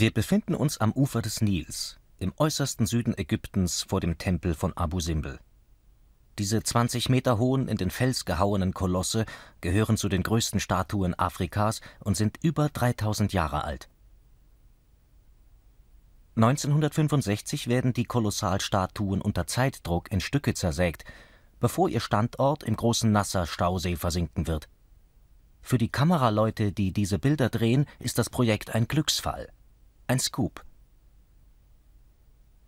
Wir befinden uns am Ufer des Nils, im äußersten Süden Ägyptens vor dem Tempel von Abu Simbel. Diese 20 Meter hohen, in den Fels gehauenen Kolosse gehören zu den größten Statuen Afrikas und sind über 3000 Jahre alt. 1965 werden die Kolossalstatuen unter Zeitdruck in Stücke zersägt, bevor ihr Standort im großen Nasser-Stausee versinken wird. Für die Kameraleute, die diese Bilder drehen, ist das Projekt ein Glücksfall ein Scoop.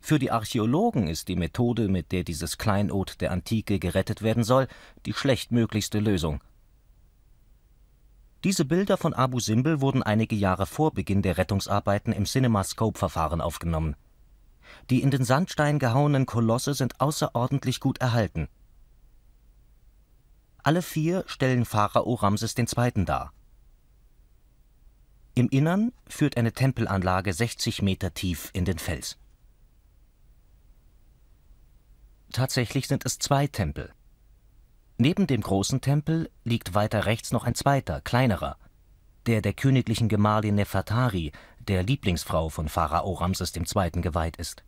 Für die Archäologen ist die Methode, mit der dieses Kleinod der Antike gerettet werden soll, die schlechtmöglichste Lösung. Diese Bilder von Abu Simbel wurden einige Jahre vor Beginn der Rettungsarbeiten im CinemaScope-Verfahren aufgenommen. Die in den Sandstein gehauenen Kolosse sind außerordentlich gut erhalten. Alle vier stellen Pharao Ramses II. dar im Innern führt eine Tempelanlage 60 Meter tief in den Fels. Tatsächlich sind es zwei Tempel. Neben dem großen Tempel liegt weiter rechts noch ein zweiter, kleinerer, der der königlichen Gemahlin Nefertari, der Lieblingsfrau von Pharao Ramses II., geweiht ist.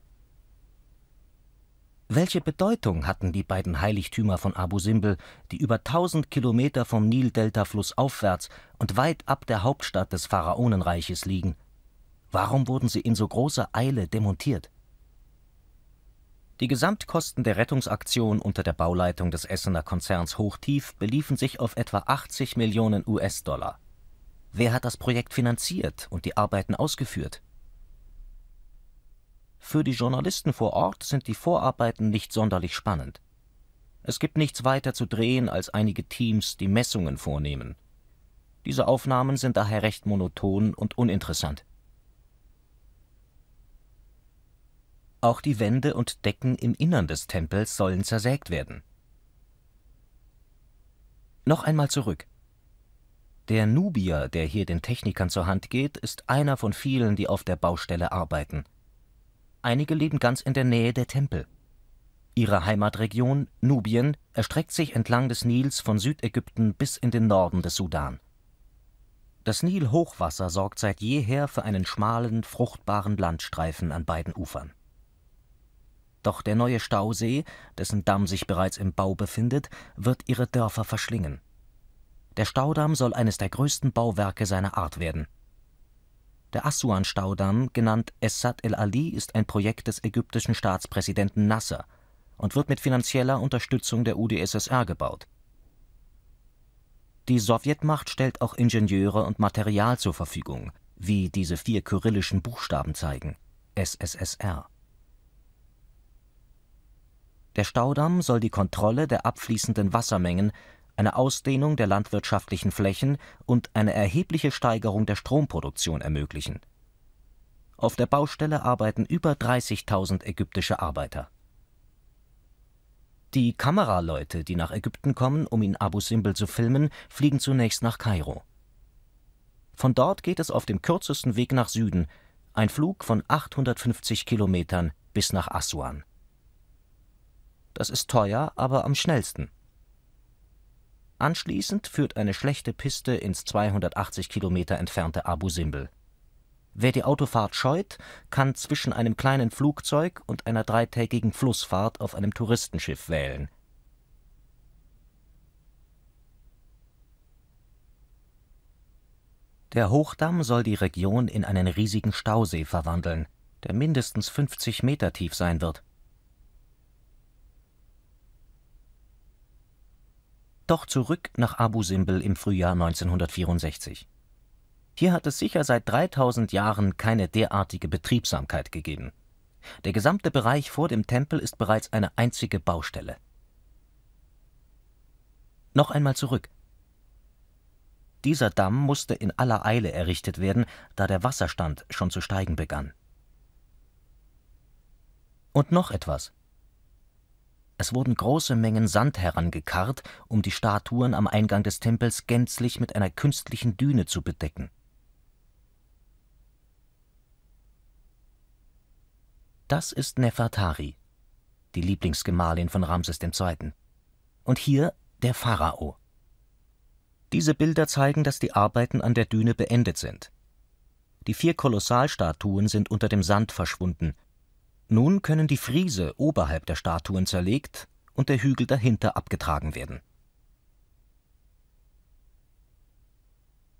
Welche Bedeutung hatten die beiden Heiligtümer von Abu Simbel, die über 1000 Kilometer vom Nildelta aufwärts und weit ab der Hauptstadt des Pharaonenreiches liegen? Warum wurden sie in so großer Eile demontiert? Die Gesamtkosten der Rettungsaktion unter der Bauleitung des Essener Konzerns Hochtief beliefen sich auf etwa 80 Millionen US-Dollar. Wer hat das Projekt finanziert und die Arbeiten ausgeführt? Für die Journalisten vor Ort sind die Vorarbeiten nicht sonderlich spannend. Es gibt nichts weiter zu drehen als einige Teams, die Messungen vornehmen. Diese Aufnahmen sind daher recht monoton und uninteressant. Auch die Wände und Decken im Innern des Tempels sollen zersägt werden. Noch einmal zurück. Der Nubier, der hier den Technikern zur Hand geht, ist einer von vielen, die auf der Baustelle arbeiten einige leben ganz in der Nähe der Tempel. Ihre Heimatregion, Nubien, erstreckt sich entlang des Nils von Südägypten bis in den Norden des Sudan. Das Nilhochwasser sorgt seit jeher für einen schmalen, fruchtbaren Landstreifen an beiden Ufern. Doch der neue Stausee, dessen Damm sich bereits im Bau befindet, wird ihre Dörfer verschlingen. Der Staudamm soll eines der größten Bauwerke seiner Art werden – der Assuan-Staudamm, genannt Essat El Ali, ist ein Projekt des ägyptischen Staatspräsidenten Nasser und wird mit finanzieller Unterstützung der UdSSR gebaut. Die Sowjetmacht stellt auch Ingenieure und Material zur Verfügung, wie diese vier kyrillischen Buchstaben zeigen: SSSR. Der Staudamm soll die Kontrolle der abfließenden Wassermengen eine Ausdehnung der landwirtschaftlichen Flächen und eine erhebliche Steigerung der Stromproduktion ermöglichen. Auf der Baustelle arbeiten über 30.000 ägyptische Arbeiter. Die Kameraleute, die nach Ägypten kommen, um in Abu Simbel zu filmen, fliegen zunächst nach Kairo. Von dort geht es auf dem kürzesten Weg nach Süden, ein Flug von 850 Kilometern bis nach Aswan. Das ist teuer, aber am schnellsten. Anschließend führt eine schlechte Piste ins 280 Kilometer entfernte Abu Simbel. Wer die Autofahrt scheut, kann zwischen einem kleinen Flugzeug und einer dreitägigen Flussfahrt auf einem Touristenschiff wählen. Der Hochdamm soll die Region in einen riesigen Stausee verwandeln, der mindestens 50 Meter tief sein wird. doch zurück nach Abu Simbel im Frühjahr 1964. Hier hat es sicher seit 3000 Jahren keine derartige Betriebsamkeit gegeben. Der gesamte Bereich vor dem Tempel ist bereits eine einzige Baustelle. Noch einmal zurück. Dieser Damm musste in aller Eile errichtet werden, da der Wasserstand schon zu steigen begann. Und noch etwas. Es wurden große Mengen Sand herangekarrt, um die Statuen am Eingang des Tempels gänzlich mit einer künstlichen Düne zu bedecken. Das ist Nefertari, die Lieblingsgemahlin von Ramses II. Und hier der Pharao. Diese Bilder zeigen, dass die Arbeiten an der Düne beendet sind. Die vier Kolossalstatuen sind unter dem Sand verschwunden, nun können die Friese oberhalb der Statuen zerlegt und der Hügel dahinter abgetragen werden.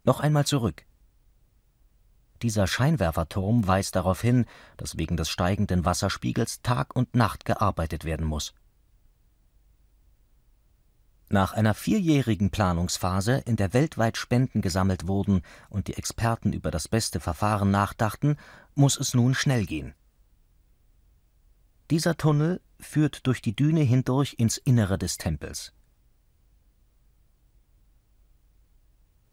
Noch einmal zurück. Dieser Scheinwerferturm weist darauf hin, dass wegen des steigenden Wasserspiegels Tag und Nacht gearbeitet werden muss. Nach einer vierjährigen Planungsphase, in der weltweit Spenden gesammelt wurden und die Experten über das beste Verfahren nachdachten, muss es nun schnell gehen. Dieser Tunnel führt durch die Düne hindurch ins Innere des Tempels.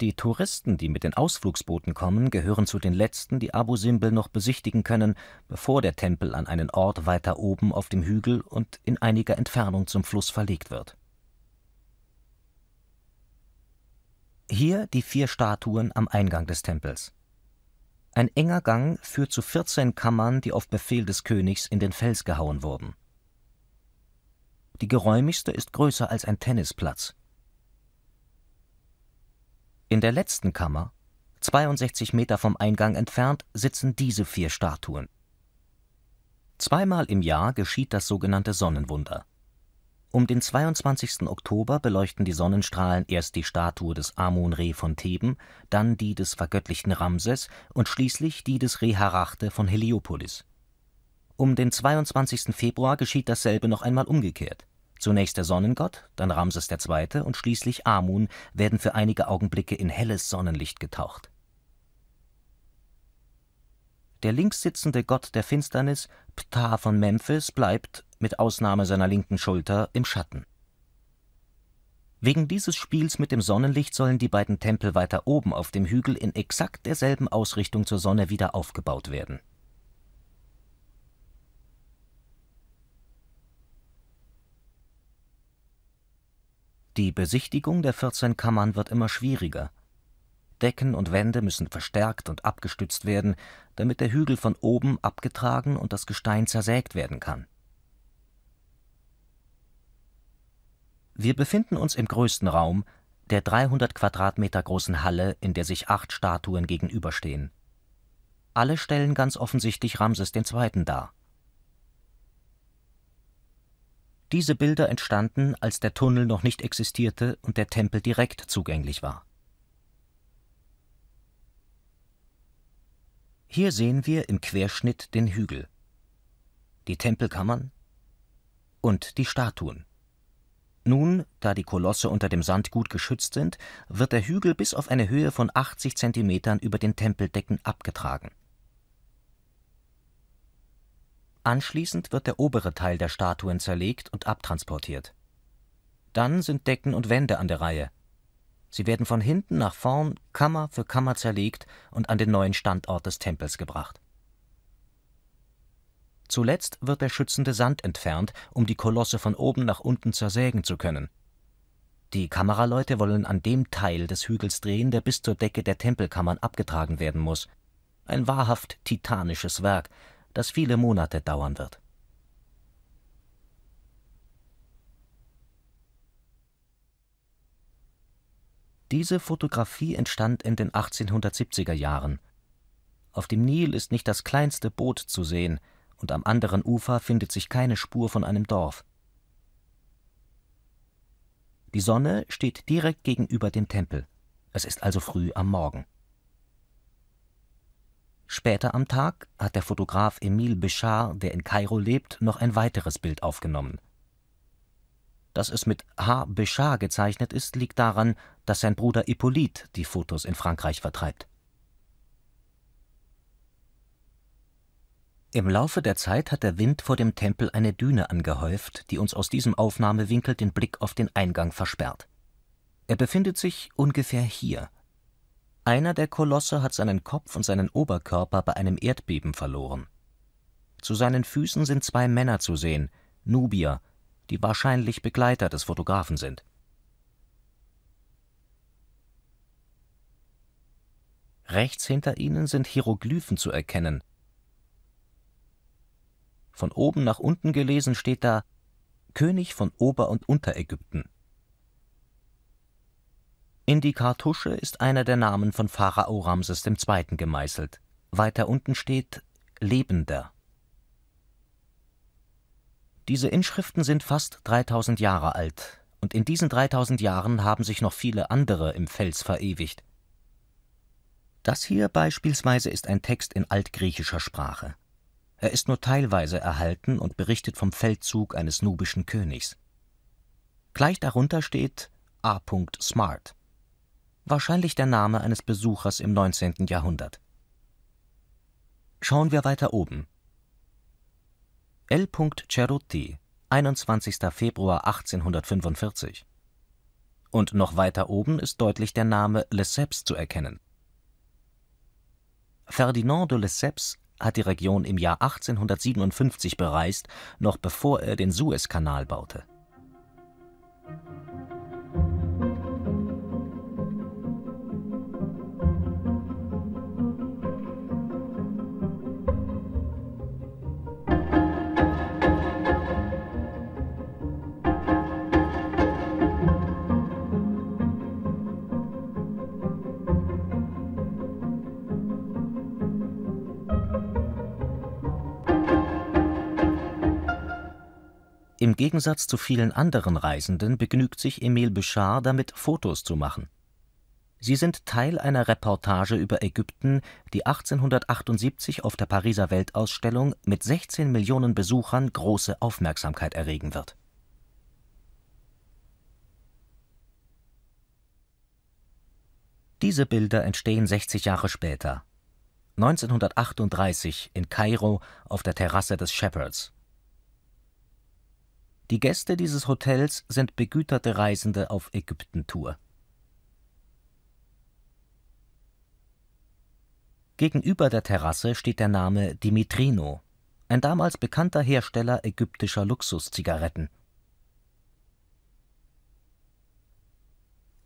Die Touristen, die mit den Ausflugsbooten kommen, gehören zu den letzten, die Abu Simbel noch besichtigen können, bevor der Tempel an einen Ort weiter oben auf dem Hügel und in einiger Entfernung zum Fluss verlegt wird. Hier die vier Statuen am Eingang des Tempels. Ein enger Gang führt zu 14 Kammern, die auf Befehl des Königs in den Fels gehauen wurden. Die geräumigste ist größer als ein Tennisplatz. In der letzten Kammer, 62 Meter vom Eingang entfernt, sitzen diese vier Statuen. Zweimal im Jahr geschieht das sogenannte Sonnenwunder. Um den 22. Oktober beleuchten die Sonnenstrahlen erst die Statue des Amun-Re von Theben, dann die des vergöttlichten Ramses und schließlich die des Reharachte von Heliopolis. Um den 22. Februar geschieht dasselbe noch einmal umgekehrt. Zunächst der Sonnengott, dann Ramses II. und schließlich Amun werden für einige Augenblicke in helles Sonnenlicht getaucht der links sitzende Gott der Finsternis, Ptah von Memphis, bleibt, mit Ausnahme seiner linken Schulter, im Schatten. Wegen dieses Spiels mit dem Sonnenlicht sollen die beiden Tempel weiter oben auf dem Hügel in exakt derselben Ausrichtung zur Sonne wieder aufgebaut werden. Die Besichtigung der 14 Kammern wird immer schwieriger. Decken und Wände müssen verstärkt und abgestützt werden, damit der Hügel von oben abgetragen und das Gestein zersägt werden kann. Wir befinden uns im größten Raum, der 300 Quadratmeter großen Halle, in der sich acht Statuen gegenüberstehen. Alle stellen ganz offensichtlich Ramses II. dar. Diese Bilder entstanden, als der Tunnel noch nicht existierte und der Tempel direkt zugänglich war. Hier sehen wir im Querschnitt den Hügel, die Tempelkammern und die Statuen. Nun, da die Kolosse unter dem Sand gut geschützt sind, wird der Hügel bis auf eine Höhe von 80 Zentimetern über den Tempeldecken abgetragen. Anschließend wird der obere Teil der Statuen zerlegt und abtransportiert. Dann sind Decken und Wände an der Reihe, Sie werden von hinten nach vorn Kammer für Kammer zerlegt und an den neuen Standort des Tempels gebracht. Zuletzt wird der schützende Sand entfernt, um die Kolosse von oben nach unten zersägen zu können. Die Kameraleute wollen an dem Teil des Hügels drehen, der bis zur Decke der Tempelkammern abgetragen werden muss. Ein wahrhaft titanisches Werk, das viele Monate dauern wird. Diese Fotografie entstand in den 1870er Jahren. Auf dem Nil ist nicht das kleinste Boot zu sehen, und am anderen Ufer findet sich keine Spur von einem Dorf. Die Sonne steht direkt gegenüber dem Tempel. Es ist also früh am Morgen. Später am Tag hat der Fotograf Emile Bichard, der in Kairo lebt, noch ein weiteres Bild aufgenommen – dass es mit H. Béchard gezeichnet ist, liegt daran, dass sein Bruder Hippolyte die Fotos in Frankreich vertreibt. Im Laufe der Zeit hat der Wind vor dem Tempel eine Düne angehäuft, die uns aus diesem Aufnahmewinkel den Blick auf den Eingang versperrt. Er befindet sich ungefähr hier. Einer der Kolosse hat seinen Kopf und seinen Oberkörper bei einem Erdbeben verloren. Zu seinen Füßen sind zwei Männer zu sehen, Nubier, die wahrscheinlich Begleiter des Fotografen sind. Rechts hinter ihnen sind Hieroglyphen zu erkennen. Von oben nach unten gelesen steht da König von Ober- und Unterägypten. In die Kartusche ist einer der Namen von Pharao Ramses II. gemeißelt. Weiter unten steht Lebender. Diese Inschriften sind fast 3000 Jahre alt, und in diesen 3000 Jahren haben sich noch viele andere im Fels verewigt. Das hier beispielsweise ist ein Text in altgriechischer Sprache. Er ist nur teilweise erhalten und berichtet vom Feldzug eines nubischen Königs. Gleich darunter steht A. Smart. Wahrscheinlich der Name eines Besuchers im 19. Jahrhundert. Schauen wir weiter oben. L. Cerutti, 21. Februar 1845. Und noch weiter oben ist deutlich der Name Lesseps zu erkennen. Ferdinand de Lesseps hat die Region im Jahr 1857 bereist, noch bevor er den Suezkanal baute. Gegensatz zu vielen anderen Reisenden begnügt sich Emil Bouchard damit, Fotos zu machen. Sie sind Teil einer Reportage über Ägypten, die 1878 auf der Pariser Weltausstellung mit 16 Millionen Besuchern große Aufmerksamkeit erregen wird. Diese Bilder entstehen 60 Jahre später, 1938 in Kairo auf der Terrasse des Shepherds. Die Gäste dieses Hotels sind begüterte Reisende auf Ägyptentour. Gegenüber der Terrasse steht der Name Dimitrino, ein damals bekannter Hersteller ägyptischer Luxuszigaretten.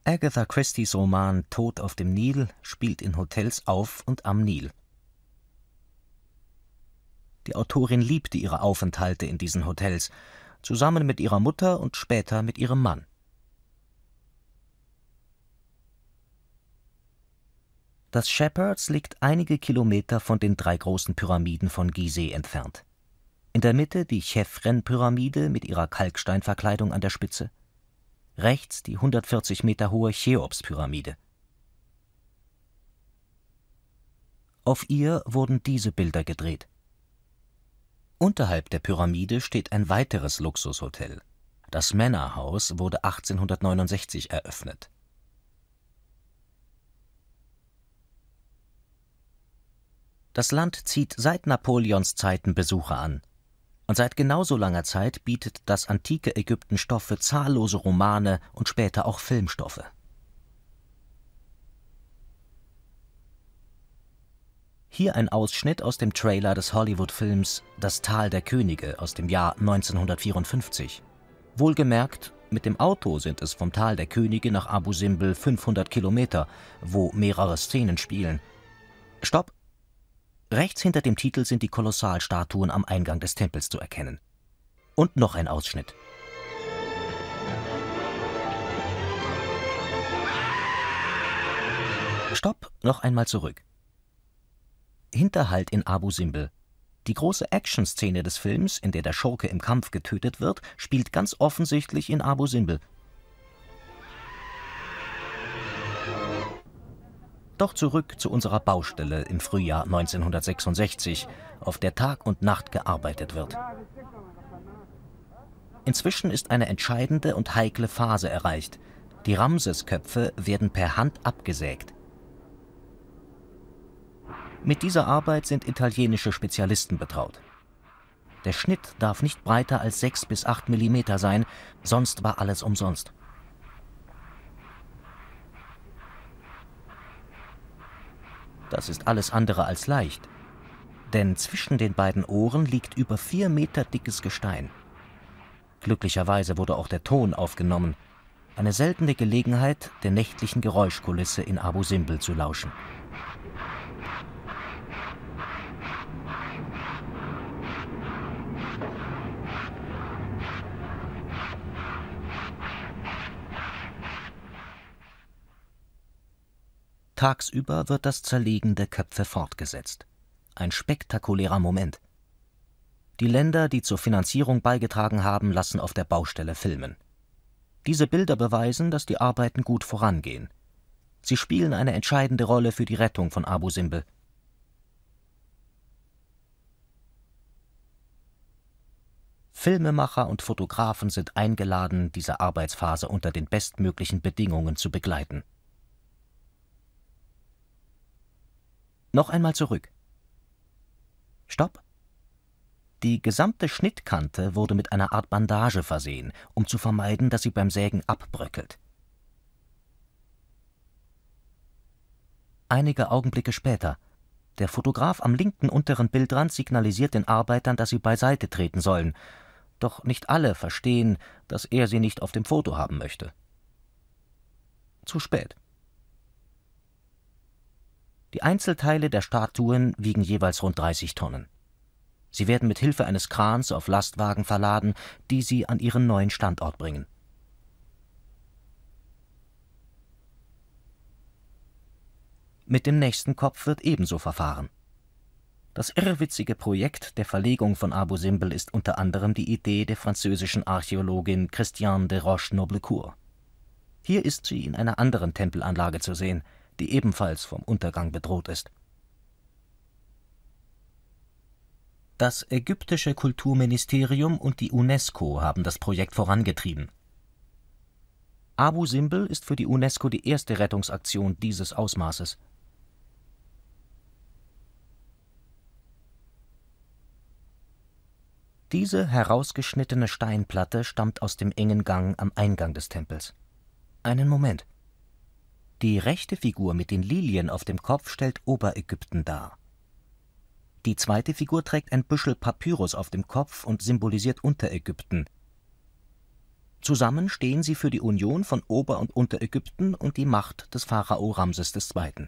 Agatha Christie's Roman Tod auf dem Nil spielt in Hotels auf und am Nil. Die Autorin liebte ihre Aufenthalte in diesen Hotels zusammen mit ihrer Mutter und später mit ihrem Mann. Das Shepherds liegt einige Kilometer von den drei großen Pyramiden von Gizeh entfernt. In der Mitte die Chefren-Pyramide mit ihrer Kalksteinverkleidung an der Spitze. Rechts die 140 Meter hohe Cheops-Pyramide. Auf ihr wurden diese Bilder gedreht. Unterhalb der Pyramide steht ein weiteres Luxushotel. Das Männerhaus wurde 1869 eröffnet. Das Land zieht seit Napoleons Zeiten Besucher an. Und seit genauso langer Zeit bietet das antike Ägypten Stoff für zahllose Romane und später auch Filmstoffe. Hier ein Ausschnitt aus dem Trailer des Hollywood-Films Das Tal der Könige aus dem Jahr 1954. Wohlgemerkt, mit dem Auto sind es vom Tal der Könige nach Abu Simbel 500 Kilometer, wo mehrere Szenen spielen. Stopp! Rechts hinter dem Titel sind die Kolossalstatuen am Eingang des Tempels zu erkennen. Und noch ein Ausschnitt. Stopp, noch einmal zurück. Hinterhalt in Abu Simbel. Die große Actionszene des Films, in der der Schurke im Kampf getötet wird, spielt ganz offensichtlich in Abu Simbel. Doch zurück zu unserer Baustelle im Frühjahr 1966, auf der Tag und Nacht gearbeitet wird. Inzwischen ist eine entscheidende und heikle Phase erreicht. Die Ramsesköpfe werden per Hand abgesägt. Mit dieser Arbeit sind italienische Spezialisten betraut. Der Schnitt darf nicht breiter als 6 bis 8 mm sein, sonst war alles umsonst. Das ist alles andere als leicht. Denn zwischen den beiden Ohren liegt über 4 Meter dickes Gestein. Glücklicherweise wurde auch der Ton aufgenommen. Eine seltene Gelegenheit, der nächtlichen Geräuschkulisse in Abu Simbel zu lauschen. Tagsüber wird das Zerlegen der Köpfe fortgesetzt. Ein spektakulärer Moment. Die Länder, die zur Finanzierung beigetragen haben, lassen auf der Baustelle filmen. Diese Bilder beweisen, dass die Arbeiten gut vorangehen. Sie spielen eine entscheidende Rolle für die Rettung von Abu Simbel. Filmemacher und Fotografen sind eingeladen, diese Arbeitsphase unter den bestmöglichen Bedingungen zu begleiten. Noch einmal zurück. Stopp. Die gesamte Schnittkante wurde mit einer Art Bandage versehen, um zu vermeiden, dass sie beim Sägen abbröckelt. Einige Augenblicke später. Der Fotograf am linken unteren Bildrand signalisiert den Arbeitern, dass sie beiseite treten sollen. Doch nicht alle verstehen, dass er sie nicht auf dem Foto haben möchte. Zu spät. Die Einzelteile der Statuen wiegen jeweils rund 30 Tonnen. Sie werden mit Hilfe eines Krans auf Lastwagen verladen, die sie an ihren neuen Standort bringen. Mit dem nächsten Kopf wird ebenso verfahren. Das irrwitzige Projekt der Verlegung von Abu Simbel ist unter anderem die Idee der französischen Archäologin Christiane de Roche-Noblecourt. Hier ist sie in einer anderen Tempelanlage zu sehen – die ebenfalls vom Untergang bedroht ist. Das ägyptische Kulturministerium und die UNESCO haben das Projekt vorangetrieben. Abu Simbel ist für die UNESCO die erste Rettungsaktion dieses Ausmaßes. Diese herausgeschnittene Steinplatte stammt aus dem engen Gang am Eingang des Tempels. Einen Moment. Die rechte Figur mit den Lilien auf dem Kopf stellt Oberägypten dar. Die zweite Figur trägt ein Büschel Papyrus auf dem Kopf und symbolisiert Unterägypten. Zusammen stehen sie für die Union von Ober- und Unterägypten und die Macht des Pharao Ramses II.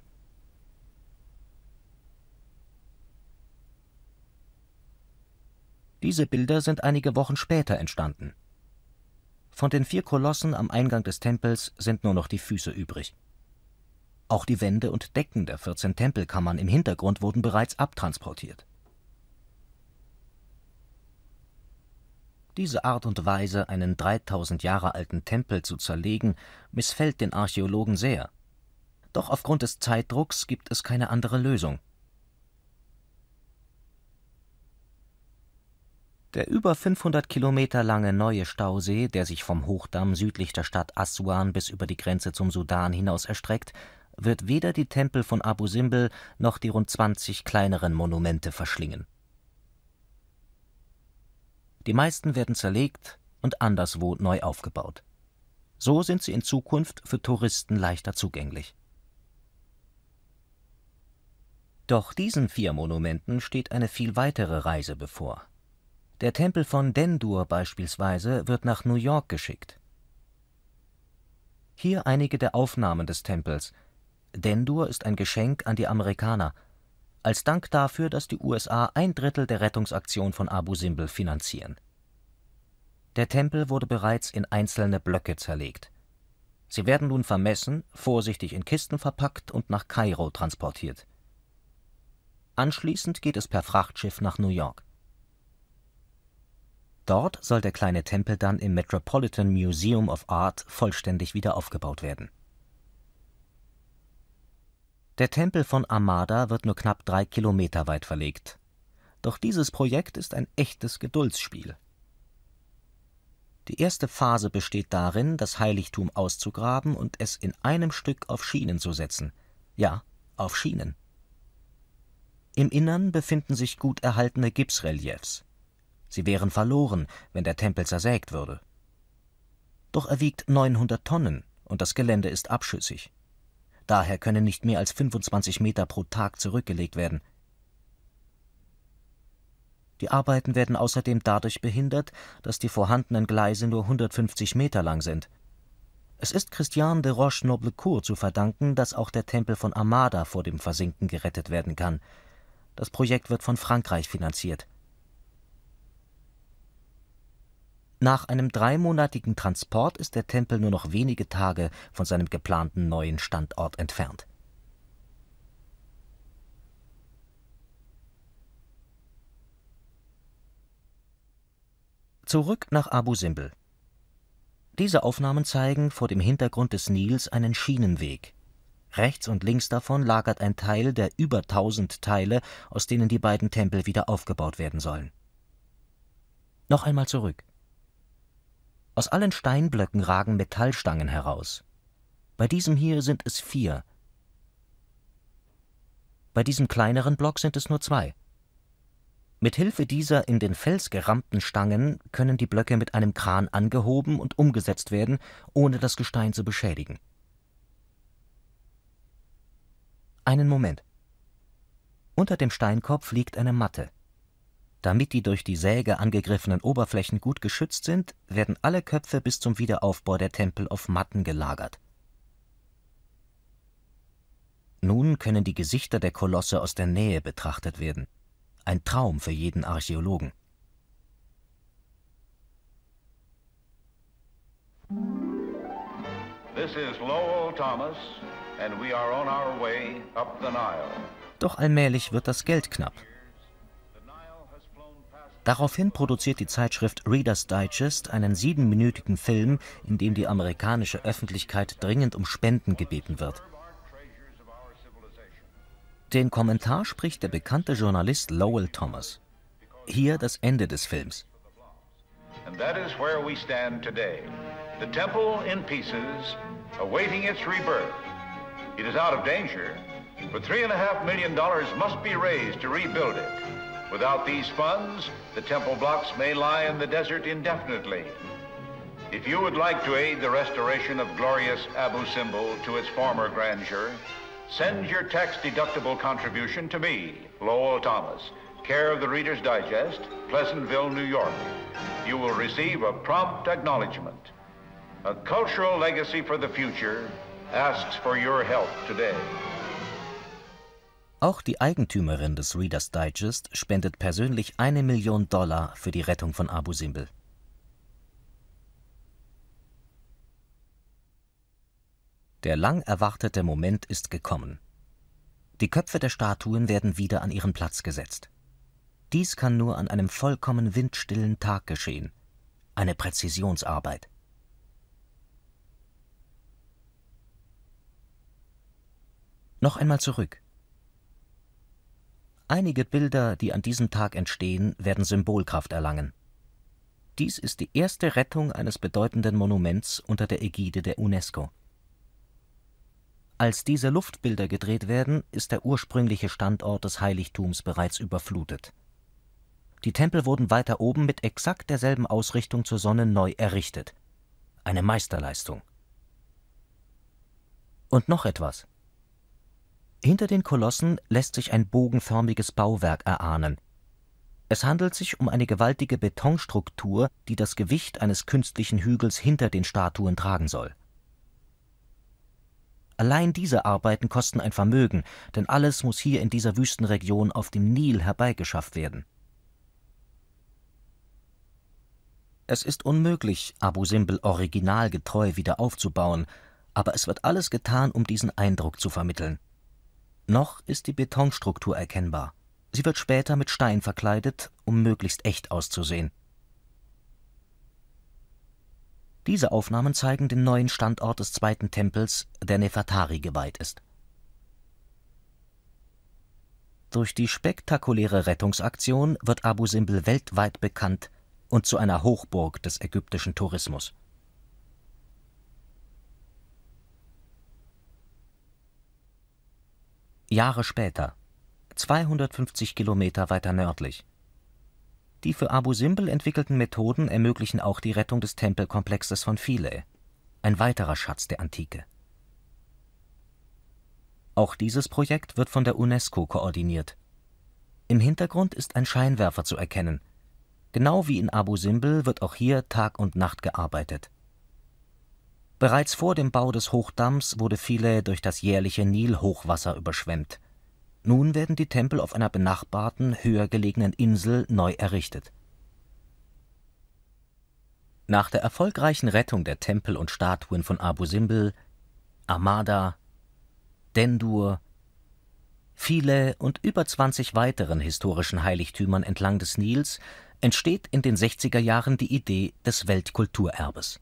Diese Bilder sind einige Wochen später entstanden. Von den vier Kolossen am Eingang des Tempels sind nur noch die Füße übrig. Auch die Wände und Decken der 14 Tempelkammern im Hintergrund wurden bereits abtransportiert. Diese Art und Weise, einen 3000 Jahre alten Tempel zu zerlegen, missfällt den Archäologen sehr. Doch aufgrund des Zeitdrucks gibt es keine andere Lösung. Der über 500 Kilometer lange neue Stausee, der sich vom Hochdamm südlich der Stadt Aswan bis über die Grenze zum Sudan hinaus erstreckt, wird weder die Tempel von Abu Simbel noch die rund 20 kleineren Monumente verschlingen. Die meisten werden zerlegt und anderswo neu aufgebaut. So sind sie in Zukunft für Touristen leichter zugänglich. Doch diesen vier Monumenten steht eine viel weitere Reise bevor. Der Tempel von Dendur beispielsweise wird nach New York geschickt. Hier einige der Aufnahmen des Tempels – Dendur ist ein Geschenk an die Amerikaner, als Dank dafür, dass die USA ein Drittel der Rettungsaktion von Abu Simbel finanzieren. Der Tempel wurde bereits in einzelne Blöcke zerlegt. Sie werden nun vermessen, vorsichtig in Kisten verpackt und nach Kairo transportiert. Anschließend geht es per Frachtschiff nach New York. Dort soll der kleine Tempel dann im Metropolitan Museum of Art vollständig wieder aufgebaut werden. Der Tempel von Amada wird nur knapp drei Kilometer weit verlegt. Doch dieses Projekt ist ein echtes Geduldsspiel. Die erste Phase besteht darin, das Heiligtum auszugraben und es in einem Stück auf Schienen zu setzen. Ja, auf Schienen. Im Innern befinden sich gut erhaltene Gipsreliefs. Sie wären verloren, wenn der Tempel zersägt würde. Doch er wiegt 900 Tonnen und das Gelände ist abschüssig. Daher können nicht mehr als 25 Meter pro Tag zurückgelegt werden. Die Arbeiten werden außerdem dadurch behindert, dass die vorhandenen Gleise nur 150 Meter lang sind. Es ist Christian de Roche Noblecourt zu verdanken, dass auch der Tempel von Armada vor dem Versinken gerettet werden kann. Das Projekt wird von Frankreich finanziert. Nach einem dreimonatigen Transport ist der Tempel nur noch wenige Tage von seinem geplanten neuen Standort entfernt. Zurück nach Abu Simbel. Diese Aufnahmen zeigen vor dem Hintergrund des Nils einen Schienenweg. Rechts und links davon lagert ein Teil der über 1000 Teile, aus denen die beiden Tempel wieder aufgebaut werden sollen. Noch einmal zurück. Aus allen Steinblöcken ragen Metallstangen heraus. Bei diesem hier sind es vier. Bei diesem kleineren Block sind es nur zwei. Mit Hilfe dieser in den Fels gerammten Stangen können die Blöcke mit einem Kran angehoben und umgesetzt werden, ohne das Gestein zu beschädigen. Einen Moment. Unter dem Steinkopf liegt eine Matte. Damit die durch die Säge angegriffenen Oberflächen gut geschützt sind, werden alle Köpfe bis zum Wiederaufbau der Tempel auf Matten gelagert. Nun können die Gesichter der Kolosse aus der Nähe betrachtet werden. Ein Traum für jeden Archäologen. This is Lowell Thomas and we are on our way up the Nile. Doch allmählich wird das Geld knapp. Daraufhin produziert die Zeitschrift Reader's Digest einen siebenminütigen Film, in dem die amerikanische Öffentlichkeit dringend um Spenden gebeten wird. Den Kommentar spricht der bekannte Journalist Lowell Thomas. Hier das Ende des Films. And that is where we stand today. The temple in pieces, awaiting its rebirth. It is out of danger, but three and a half million dollars must be raised to rebuild it. Without these funds, the temple blocks may lie in the desert indefinitely. If you would like to aid the restoration of glorious Abu Simbel to its former grandeur, send your tax-deductible contribution to me, Lowell Thomas, care of the Reader's Digest, Pleasantville, New York. You will receive a prompt acknowledgement. A cultural legacy for the future asks for your help today. Auch die Eigentümerin des Reader's Digest spendet persönlich eine Million Dollar für die Rettung von Abu Simbel. Der lang erwartete Moment ist gekommen. Die Köpfe der Statuen werden wieder an ihren Platz gesetzt. Dies kann nur an einem vollkommen windstillen Tag geschehen. Eine Präzisionsarbeit. Noch einmal zurück. Einige Bilder, die an diesem Tag entstehen, werden Symbolkraft erlangen. Dies ist die erste Rettung eines bedeutenden Monuments unter der Ägide der UNESCO. Als diese Luftbilder gedreht werden, ist der ursprüngliche Standort des Heiligtums bereits überflutet. Die Tempel wurden weiter oben mit exakt derselben Ausrichtung zur Sonne neu errichtet. Eine Meisterleistung. Und noch etwas. Hinter den Kolossen lässt sich ein bogenförmiges Bauwerk erahnen. Es handelt sich um eine gewaltige Betonstruktur, die das Gewicht eines künstlichen Hügels hinter den Statuen tragen soll. Allein diese Arbeiten kosten ein Vermögen, denn alles muss hier in dieser Wüstenregion auf dem Nil herbeigeschafft werden. Es ist unmöglich, Abu Simbel originalgetreu wieder aufzubauen, aber es wird alles getan, um diesen Eindruck zu vermitteln. Noch ist die Betonstruktur erkennbar. Sie wird später mit Stein verkleidet, um möglichst echt auszusehen. Diese Aufnahmen zeigen den neuen Standort des zweiten Tempels, der Nefertari geweiht ist. Durch die spektakuläre Rettungsaktion wird Abu Simbel weltweit bekannt und zu einer Hochburg des ägyptischen Tourismus. Jahre später, 250 Kilometer weiter nördlich. Die für Abu Simbel entwickelten Methoden ermöglichen auch die Rettung des Tempelkomplexes von Philae, ein weiterer Schatz der Antike. Auch dieses Projekt wird von der UNESCO koordiniert. Im Hintergrund ist ein Scheinwerfer zu erkennen. Genau wie in Abu Simbel wird auch hier Tag und Nacht gearbeitet. Bereits vor dem Bau des Hochdamms wurde Philae durch das jährliche Nilhochwasser überschwemmt. Nun werden die Tempel auf einer benachbarten, höher gelegenen Insel neu errichtet. Nach der erfolgreichen Rettung der Tempel und Statuen von Abu Simbel, Amada, Dendur, Viele und über 20 weiteren historischen Heiligtümern entlang des Nils entsteht in den 60er Jahren die Idee des Weltkulturerbes